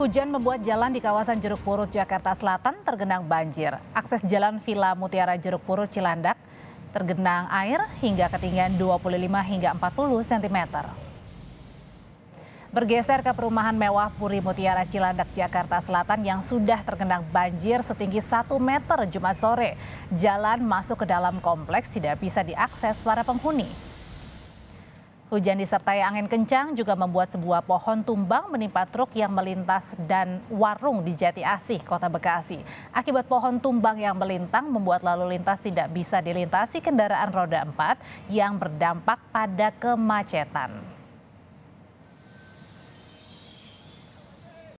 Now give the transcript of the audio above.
Hujan membuat jalan di kawasan Jeruk Purut, Jakarta Selatan tergenang banjir. Akses jalan Villa Mutiara Jeruk Purut Cilandak tergenang air hingga ketinggian 25 hingga 40 cm. Bergeser ke perumahan mewah Puri Mutiara Cilandak, Jakarta Selatan yang sudah tergenang banjir setinggi 1 meter Jumat sore. Jalan masuk ke dalam kompleks tidak bisa diakses para penghuni. Hujan disertai angin kencang juga membuat sebuah pohon tumbang menimpa truk yang melintas dan warung di Jati Asih, Kota Bekasi. Akibat pohon tumbang yang melintang membuat lalu lintas tidak bisa dilintasi kendaraan roda 4 yang berdampak pada kemacetan.